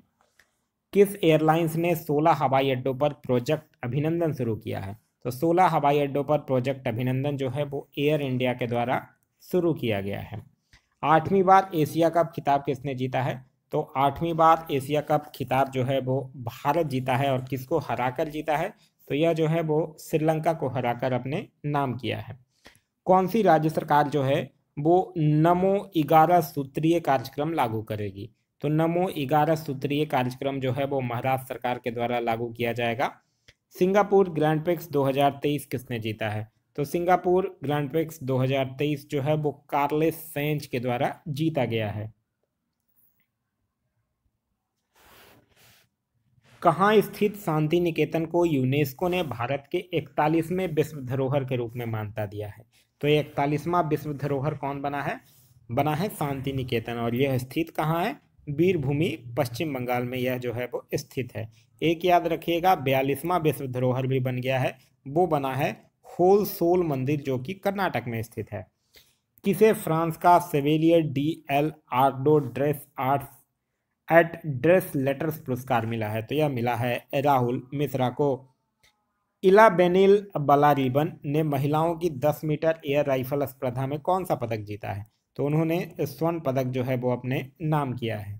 किस एयरलाइंस ने सोलह हवाई अड्डों पर प्रोजेक्ट अभिनंदन शुरू किया है तो 16 हवाई अड्डों पर प्रोजेक्ट अभिनंदन जो है वो एयर इंडिया के द्वारा शुरू किया गया है आठवीं बार एशिया कप खिताब किसने जीता है तो आठवीं बार एशिया कप खिताब जो है वो भारत जीता है और किसको हराकर जीता है तो यह जो है वो श्रीलंका को हराकर अपने नाम किया है कौन सी राज्य सरकार जो है वो नमो ग्यारह सूत्रीय कार्यक्रम लागू करेगी तो नमो ग्यारह सूत्रीय कार्यक्रम जो है वो महाराष्ट्र सरकार के द्वारा लागू किया जाएगा सिंगापुर ग्रैंड प्रिक्स 2023 किसने जीता है तो सिंगापुर ग्रैंड प्रिक्स 2023 जो है वो कार्लेस सेंच के द्वारा जीता गया है कहाँ स्थित शांति निकेतन को यूनेस्को ने भारत के इकतालीसवें विश्व धरोहर के रूप में मान्यता दिया है तो ये इकतालीसवा विश्व धरोहर कौन बना है बना है शांति निकेतन और यह स्थित कहाँ है वीरभूमि पश्चिम बंगाल में यह जो है वो स्थित है एक याद रखिएगा बयालीसवां विश्व धरोहर भी बन गया है वो बना है होल सोल मंदिर जो कि कर्नाटक में स्थित है किसे फ्रांस का chevalier de l ordre des arts et des lettres पुरस्कार मिला है तो यह मिला है राहुल मिश्रा को इला बेनिल बलारीबन ने महिलाओं की 10 मीटर एयर राइफल स्पर्धा में कौन सा पदक जीता है तो उन्होंने स्वर्ण पदक जो है वो अपने नाम किया है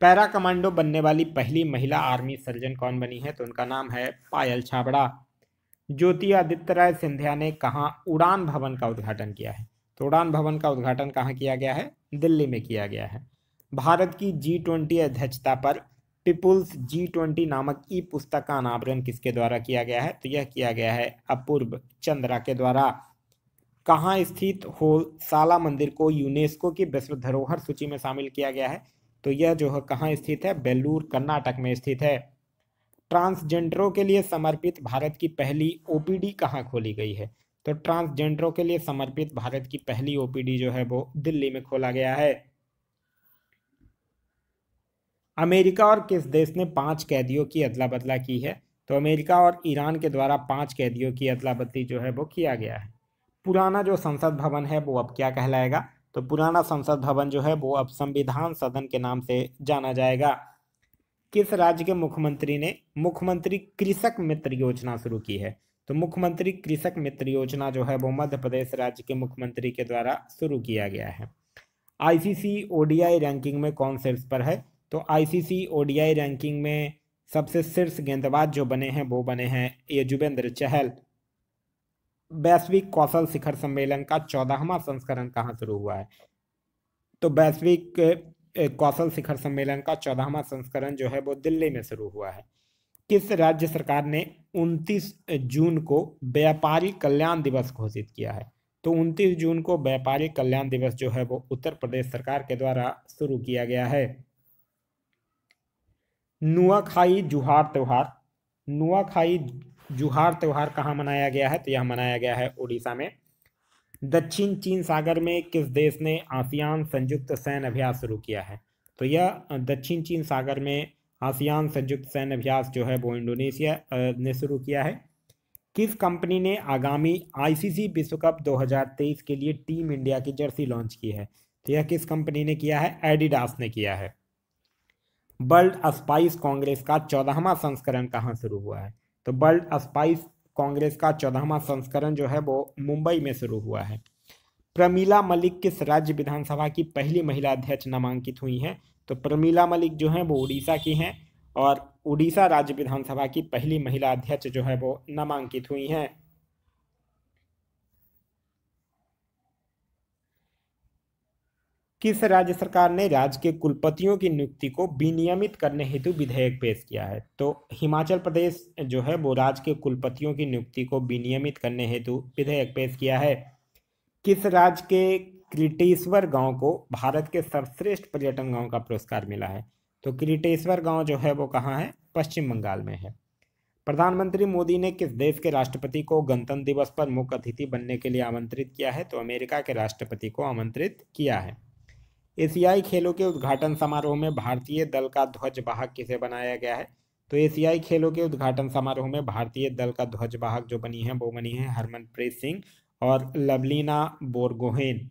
पैरा कमांडो बनने वाली पहली महिला आर्मी सर्जन कौन बनी है तो उनका नाम है पायल छाबड़ा ज्योति आदित्य राय सिंधिया ने कहाँ उड़ान भवन का उद्घाटन किया है तो उड़ान भवन का उद्घाटन कहाँ किया गया है दिल्ली में किया गया है भारत की जी ट्वेंटी अध्यक्षता पर पीपुल्स जी ट्वेंटी नामक ई पुस्तक का अनावरण किसके द्वारा किया गया है तो यह किया गया है अपूर्व चंद्रा के द्वारा कहाँ स्थित साला मंदिर को यूनेस्को की विश्व धरोहर सूची में शामिल किया गया है तो यह जो है कहाँ स्थित है बेलूर कर्नाटक में स्थित है ट्रांसजेंडरों के लिए समर्पित भारत की पहली ओपीडी कहाँ खोली गई है तो ट्रांसजेंडरों के लिए समर्पित भारत की पहली ओपीडी जो है वो दिल्ली में खोला गया है अमेरिका और किस देश ने पांच कैदियों की अदला बदला की है तो अमेरिका और ईरान के द्वारा पांच कैदियों की अदला बदली जो है वो किया गया है पुराना जो संसद भवन है वो अब क्या कहलाएगा तो पुराना संसद भवन जो है वो अब संविधान सदन के नाम से जाना जाएगा किस राज्य के मुख्यमंत्री ने मुख्यमंत्री कृषक मित्र योजना शुरू की है तो मुख्यमंत्री कृषक मित्र योजना जो है वो मध्य प्रदेश राज्य के मुख्यमंत्री के द्वारा शुरू किया गया है आईसीसी ओडीआई रैंकिंग में कौन शीर्ष पर है तो आईसीसी ओडीआई रैंकिंग में सबसे शीर्ष गेंदबाज जो बने हैं वो बने हैं ये जुबेंद्र चहल वैश्विक कौशल शिखर सम्मेलन का चौदहवा संस्करण कहाँ शुरू हुआ है तो वैश्विक कौशल शिखर सम्मेलन का चौदहवा संस्करण जो है वो दिल्ली में शुरू हुआ है किस राज्य सरकार ने 29 जून को व्यापारी कल्याण दिवस घोषित किया है तो 29 जून को व्यापारी कल्याण दिवस जो है वो उत्तर प्रदेश सरकार के द्वारा शुरू किया गया है नुआखाई जुहार त्योहार नुआखाई जुहार त्यौहार कहाँ मनाया गया है तो यह मनाया गया है उड़ीसा में दक्षिण चीन सागर में किस देश ने आसियान संयुक्त सैन्य अभ्यास शुरू किया है तो यह दक्षिण चीन सागर में आसियान संयुक्त सैन्य अभ्यास जो है वो इंडोनेशिया ने शुरू किया है किस कंपनी ने आगामी आईसीसी विश्व कप 2023 के लिए टीम इंडिया की जर्सी लॉन्च की है तो यह किस कंपनी ने किया है एडिडास ने किया है वर्ल्ड स्पाइस कांग्रेस का चौदहवा संस्करण कहाँ शुरू हुआ है तो वर्ल्ड स्पाइस कांग्रेस का चौदहवा संस्करण जो है वो मुंबई में शुरू हुआ है प्रमीला मलिक किस राज्य विधानसभा की पहली महिला अध्यक्ष नामांकित हुई हैं तो प्रमीला मलिक जो हैं वो उड़ीसा की हैं और उड़ीसा राज्य विधानसभा की पहली महिला अध्यक्ष जो है वो नामांकित हुई हैं किस राज्य सरकार ने राज्य के कुलपतियों की नियुक्ति को विनियमित करने हेतु विधेयक पेश किया है तो हिमाचल प्रदेश जो है वो राज्य के कुलपतियों की नियुक्ति को विनियमित करने हेतु विधेयक पेश किया है किस राज्य के क्रिटेश्वर गांव को भारत के सर्वश्रेष्ठ पर्यटन गांव का पुरस्कार मिला है तो क्रिटेश्वर गांव जो है वो कहाँ है पश्चिम बंगाल में है प्रधानमंत्री मोदी ने किस देश के राष्ट्रपति को गणतंत्र दिवस पर मुख्य अतिथि बनने के लिए आमंत्रित किया है तो अमेरिका के राष्ट्रपति को आमंत्रित किया है एशियाई खेलों के उद्घाटन समारोह में भारतीय दल का ध्वज बाहक किसे बनाया गया है तो एशियाई खेलों के उद्घाटन समारोह में भारतीय दल का ध्वज बाहक जो बनी है वो बनी है हरमनप्रीत सिंह और लवलीना बोरगोहेन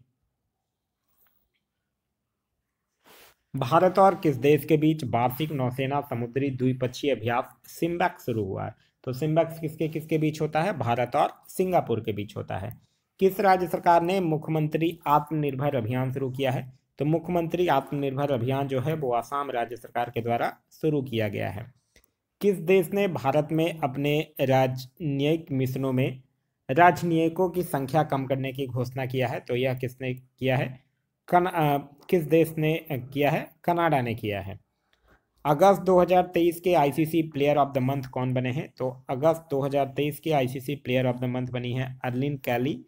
भारत और किस देश के बीच वार्षिक नौसेना समुद्री द्विपक्षीय अभ्यास सिम्बैक शुरू हुआ है तो सिम्बैक्स किसके किसके बीच होता है भारत और सिंगापुर के बीच होता है किस राज्य सरकार ने मुख्यमंत्री आत्मनिर्भर अभियान शुरू किया है तो मुख्यमंत्री आत्मनिर्भर अभियान जो है वो आसाम राज्य सरकार के द्वारा शुरू किया गया है किस देश ने भारत में अपने राजनयिक मिशनों में राजनयिकों की संख्या कम करने की घोषणा किया है तो यह किसने किया है कन आ, किस देश ने किया है कनाडा ने किया है अगस्त 2023 के ICC player of the month कौन बने हैं तो अगस्त 2023 के ICC player of the month बनी है अर्लिन कैली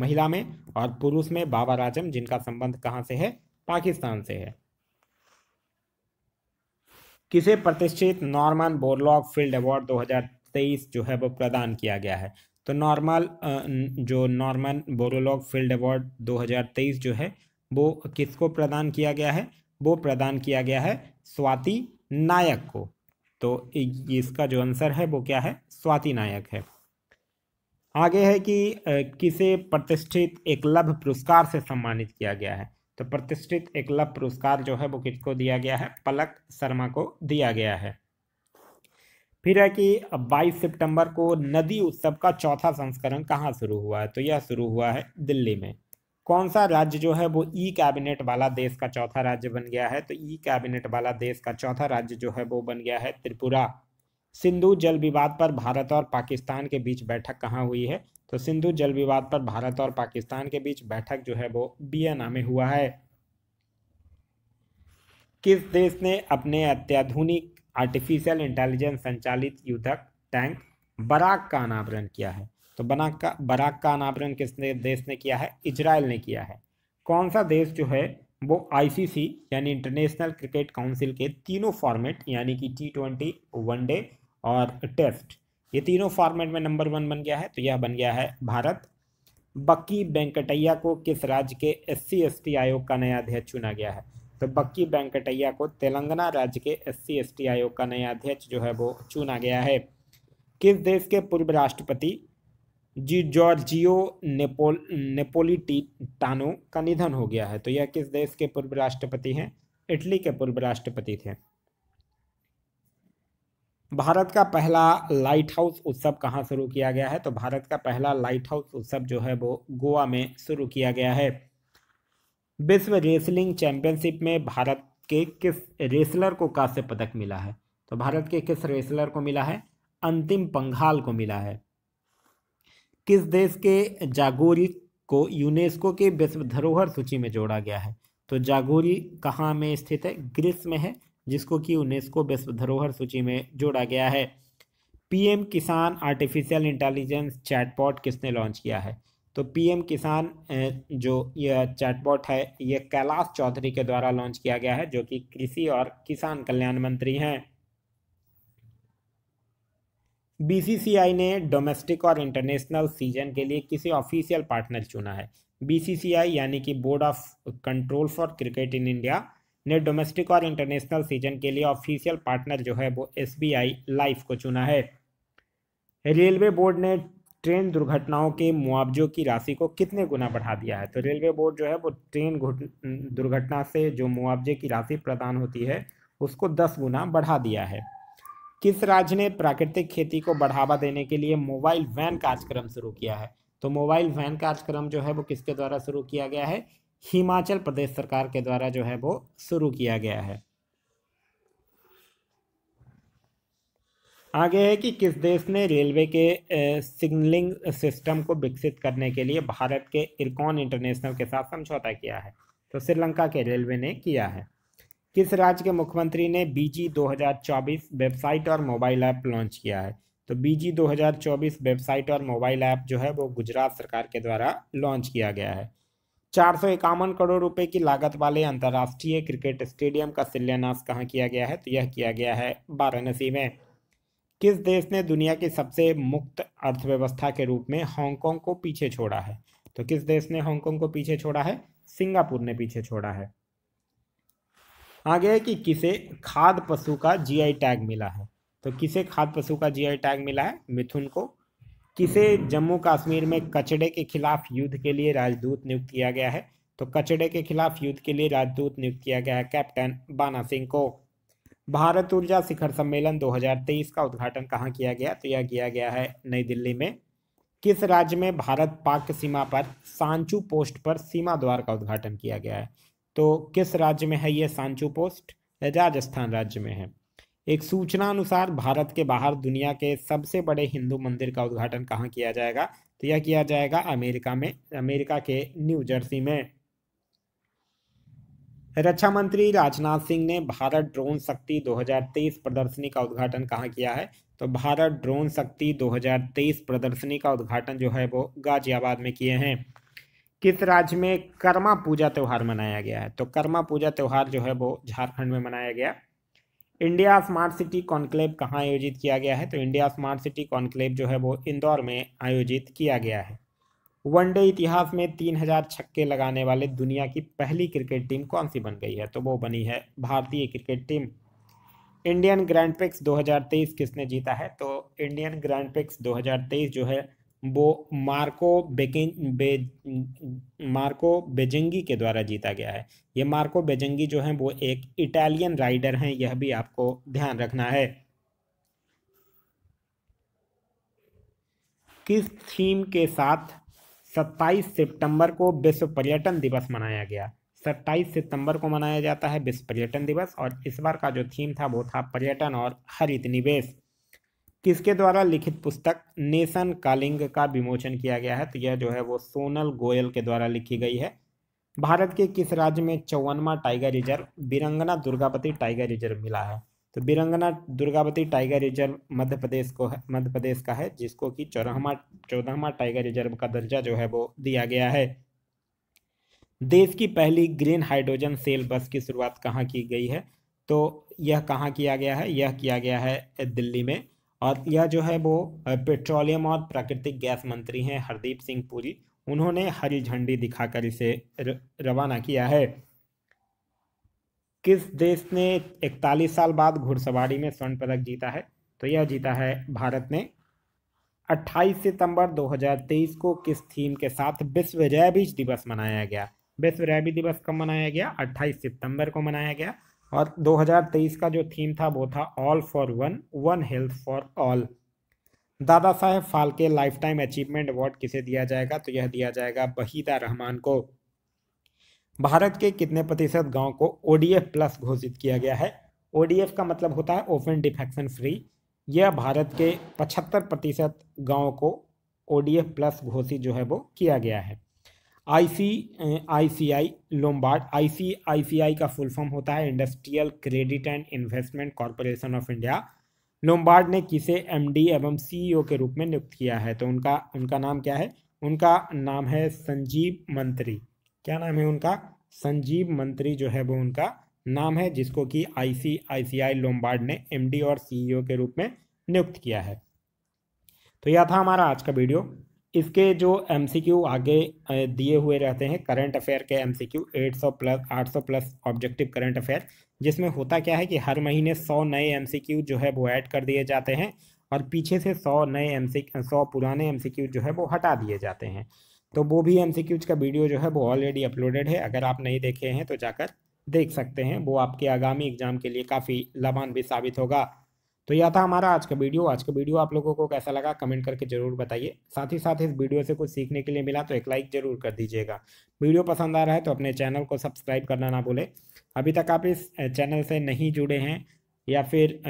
महिला में और पुरुष में बाबा राजम जिनका संबंध कहाँ से है पाकिस्तान से है किसे प्रतिष्ठित नॉर्मन बोरलॉग फील्ड अवार्ड 2023 जो है वो प्रदान किया गया है तो नॉर्मल जो नॉर्मन बोरोलॉग फील्ड अवार्ड 2023 जो है वो किसको प्रदान किया गया है वो प्रदान किया गया है स्वाति नायक को तो इसका जो आंसर है वो क्या है स्वाति नायक है आगे है कि किसे प्रतिष्ठित एकलभ पुरस्कार से सम्मानित किया गया है तो प्रतिष्ठित एकलभ पुरस्कार जो है वो किसको दिया गया है पलक शर्मा को दिया गया है फिर है कि 22 सितंबर को नदी उत्सव का चौथा संस्करण कहाँ शुरू हुआ है तो यह शुरू हुआ है दिल्ली में कौन सा राज्य जो है वो ई कैबिनेट वाला देश का चौथा राज्य बन गया है तो ई कैबिनेट वाला देश का चौथा राज्य जो है वो बन गया है त्रिपुरा सिंधु जल विवाद पर भारत और पाकिस्तान के बीच बैठक कहाँ हुई है तो सिंधु जल विवाद पर भारत और पाकिस्तान के बीच बैठक जो है वो बियना में हुआ है किस देश ने अपने अत्याधुनिक आर्टिफिशियल इंटेलिजेंस संचालित युद्धक टैंक बराक का अनावरण किया है तो बनाक का बराक का अनावरण किस देश ने किया है इजराइल ने किया है कौन सा देश जो है वो आईसीसी यानी इंटरनेशनल क्रिकेट काउंसिल के तीनों फॉर्मेट यानी कि टी ट्वेंटी वनडे और टेस्ट ये तीनों फॉर्मेट में नंबर वन बन गया है तो यह बन गया है भारत बक्की वेंकटैया को किस राज्य के एस सी आयोग का नया अध्यक्ष चुना गया है तो बक्की वेंकटैया को तेलंगाना राज्य के एस सी आयोग का नया अध्यक्ष जो है वो चुना गया है किस देश के पूर्व राष्ट्रपति जी जॉर्जियो नेपोल टानो का निधन हो गया है तो यह किस देश के पूर्व राष्ट्रपति हैं इटली के पूर्व राष्ट्रपति थे भारत का पहला लाइट हाउस उत्सव कहाँ शुरू किया गया है तो भारत का पहला लाइट हाउस उत्सव जो है वो गोवा में शुरू किया गया है विश्व रेसलिंग चैंपियनशिप में भारत के किस रेसलर को कांस्य पदक मिला है तो भारत के किस रेसलर को मिला है अंतिम पंघाल को मिला है किस देश के जागोरी को यूनेस्को के विश्व धरोहर सूची में जोड़ा गया है तो जागोरी कहाँ में स्थित है ग्रीस में है जिसको कि यूनेस्को विश्व धरोहर सूची में जोड़ा गया है PM Kisan artificial intelligence chatbot किसने लॉन्च किया है तो पीएम किसान जो यह चैटबॉट है यह कैलाश चौधरी के द्वारा लॉन्च किया गया है जो कि कृषि और किसान कल्याण मंत्री हैं बीसीसीआई ने डोमेस्टिक और इंटरनेशनल सीजन के लिए किसी ऑफिशियल पार्टनर चुना है बीसीसीआई यानी कि board of control for cricket in India ने डोमेस्टिक और इंटरनेशनल सीजन के लिए ऑफिशियल पार्टनर जो है वो एस बी आई लाइफ को चुना है रेलवे बोर्ड ने ट्रेन दुर्घटनाओं के मुआवजों की राशि को कितने गुना बढ़ा दिया है तो रेलवे बोर्ड जो है वो ट्रेन दुर्घटना से जो मुआवजे की राशि प्रदान होती है उसको दस गुना बढ़ा दिया है किस राज्य ने प्राकृतिक खेती को बढ़ावा देने के लिए मोबाइल वैन कार्यक्रम शुरू किया है तो मोबाइल वैन कार्यक्रम जो है वो किसके द्वारा शुरू किया गया है हिमाचल प्रदेश सरकार के द्वारा जो है वो शुरू किया गया है आगे है कि किस देश ने रेलवे के सिग्नलिंग सिस्टम को विकसित करने के लिए भारत के इरकॉन इंटरनेशनल के साथ समझौता किया है तो श्रीलंका के रेलवे ने किया है किस राज्य के मुख्यमंत्री ने बीजी 2024 वेबसाइट और मोबाइल ऐप लॉन्च किया है तो बीजी 2024 वेबसाइट और मोबाइल ऐप जो है वो गुजरात सरकार के द्वारा लॉन्च किया गया है चार सौ इक्यावन करोड़ रुपए की लागत वाले अंतर्राष्ट्रीय क्रिकेट स्टेडियम का शिलान्यास कहाँ किया गया है तो यह किया गया है वाराणसी में किस देश ने दुनिया की सबसे मुक्त अर्थव्यवस्था के रूप में हांगकांग को पीछे छोड़ा है तो किस देश ने हांगकांग को पीछे छोड़ा है सिंगापुर ने पीछे छोड़ा है आगे है कि किसे खाद पशु का जीआई टैग मिला है तो किसे खाद पशु का जीआई टैग मिला है मिथुन को किसे जम्मू कश्मीर में कचड़े के खिलाफ युद्ध के लिए राजदूत नियुक्त किया गया है तो कचड़े के खिलाफ युद्ध के लिए राजदूत नियुक्त किया गया है कैप्टन बाना सिंह को भारत ऊर्जा शिखर सम्मेलन 2023 का उद्घाटन कहाँ किया गया तो यह किया गया है नई दिल्ली में किस राज्य में भारत पाक सीमा पर सांचू पोस्ट पर सीमा द्वार का उद्घाटन किया गया है तो किस राज्य में है ये सांचू पोस्ट राजस्थान राज्य में है एक सूचना अनुसार भारत के बाहर दुनिया के सबसे बड़े हिंदू मंदिर का उद्घाटन कहाँ किया जाएगा तो यह किया जाएगा अमेरिका में अमेरिका के न्यू जर्सी में रक्षा मंत्री राजनाथ सिंह ने भारत ड्रोन शक्ति 2023 प्रदर्शनी का उद्घाटन कहाँ किया है तो भारत ड्रोन शक्ति 2023 प्रदर्शनी का उद्घाटन जो है वो गाजियाबाद में किए हैं किस राज्य में कर्मा पूजा त्यौहार मनाया गया है तो कर्मा पूजा त्यौहार जो है वो झारखंड में मनाया गया इंडिया स्मार्ट सिटी कॉन्क्लेव कहाँ आयोजित किया गया है तो इंडिया स्मार्ट सिटी कॉन्क्लेव जो है वो इंदौर में आयोजित किया गया है वनडे इतिहास में तीन हजार छक्के लगाने वाले दुनिया की पहली क्रिकेट टीम कौन सी बन गई है तो वो बनी है भारतीय cricket team Indian grand prix दो किसने जीता है तो इंडियन ग्रैंड पिक्स दो जो है वो मार्को बेकिन बे मार्को बेजंगी के द्वारा जीता गया है ये मार्को बेजंगी जो है वो एक इटालियन राइडर हैं यह भी आपको ध्यान रखना है किस थीम के साथ 27 सितंबर को विश्व पर्यटन दिवस मनाया गया 27 सितंबर को मनाया जाता है विश्व पर्यटन दिवस और इस बार का जो थीम था वो था पर्यटन और हरित निवेश किसके द्वारा लिखित पुस्तक नेशन कालिंग का विमोचन किया गया है तो यह जो है वो सोनल गोयल के द्वारा लिखी गई है भारत के किस राज्य में चौवनवा tiger reserve Veerangana Durgavati tiger reserve मिला है तो बिरंगना दुर्गापति टाइगर रिजर्व मध्य प्रदेश को है मध्य प्रदेश का है जिसको कि चौराहवा चौदहवा टाइगर रिजर्व का दर्जा जो है वो दिया गया है देश की पहली ग्रीन हाइड्रोजन सेल बस की शुरुआत कहाँ की गई है तो यह कहाँ किया गया है यह किया गया है दिल्ली में और यह जो है वो पेट्रोलियम और प्राकृतिक गैस मंत्री हैं हरदीप सिंह पुरी उन्होंने हरी झंडी दिखाकर इसे रवाना किया है किस देश ने 41 साल बाद घुड़सवारी में स्वर्ण पदक जीता है तो यह जीता है भारत ने 28 सितंबर 2023 को किस थीम के साथ विश्व रैबीज दिवस मनाया गया विश्व रैबिज दिवस कब मनाया गया 28 सितंबर को मनाया गया और 2023 का जो थीम था वो था all for one one health for all Dada Saheb Phalke life time achievement award किसे दिया जाएगा तो यह दिया जाएगा बहीदा रहमान को भारत के कितने प्रतिशत गांव को ओडीएफ प्लस घोषित किया गया है ओडीएफ का मतलब होता है ओपन डिफेक्शन फ्री यह भारत के पचहत्तर प्रतिशत गाँव को ओ प्लस घोषित जो है वो किया गया है आई आई लोम्बार्ड आईसीआईसीआई का फुल फॉर्म होता है industrial credit and investment corporation of India Lombard ने किसे एमडी एवं सीईओ e के रूप में नियुक्त किया है तो उनका उनका नाम क्या है उनका नाम है संजीव मंत्री क्या नाम है उनका संजीव मंत्री जो है वो उनका नाम है जिसको कि आईसीआईसीआई लोम्बार्ड ने एमडी और सीईओ e के रूप में नियुक्त किया है तो यह था हमारा आज का वीडियो इसके जो क्यू आगे दिए हुए रहते हैं करंट अफेयर के at 800 plus 800 plus objective current affair जिसमें होता क्या है कि हर महीने 100 नए क्यू जो है वो ऐड कर दिए जाते हैं और पीछे से 100 नए एम सी सौ पुराने एमसीक्यू जो है वो हटा दिए जाते हैं तो वो भी क्यूज का वीडियो जो है वो ऑलरेडी अपलोडेड है अगर आप नहीं देखे हैं तो जाकर देख सकते हैं वो आपके आगामी एग्जाम के लिए काफ़ी लाभान्वित साबित होगा तो यह था हमारा आज का वीडियो आज का वीडियो आप लोगों को कैसा लगा कमेंट करके जरूर बताइए साथ ही साथ इस वीडियो से कुछ सीखने के लिए मिला तो एक लाइक जरूर कर दीजिएगा वीडियो पसंद आ रहा है तो अपने चैनल को सब्सक्राइब करना ना भूलें अभी तक आप इस चैनल से नहीं जुड़े हैं या फिर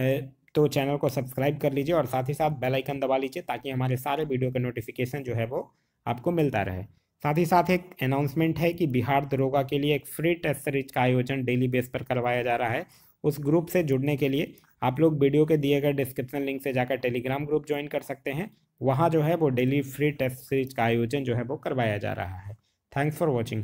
तो चैनल को सब्सक्राइब कर लीजिए और साथ ही साथ बेल आइकन दबा लीजिए ताकि हमारे सारे वीडियो का नोटिफिकेशन जो है वो आपको मिलता रहे साथ ही साथ एक अनाउंसमेंट है कि बिहार दरोगा के लिए एक फ्री टेस्ट सीरीज का आयोजन डेली बेस पर करवाया जा रहा है उस ग्रुप से जुड़ने के लिए आप लोग वीडियो के दिए गए डिस्क्रिप्शन लिंक से जाकर टेलीग्राम ग्रुप ज्वाइन कर सकते हैं वहाँ जो है वो डेली फ्री टेस्ट सीरीज का आयोजन जो है वो करवाया जा रहा है थैंक्स फॉर वॉचिंग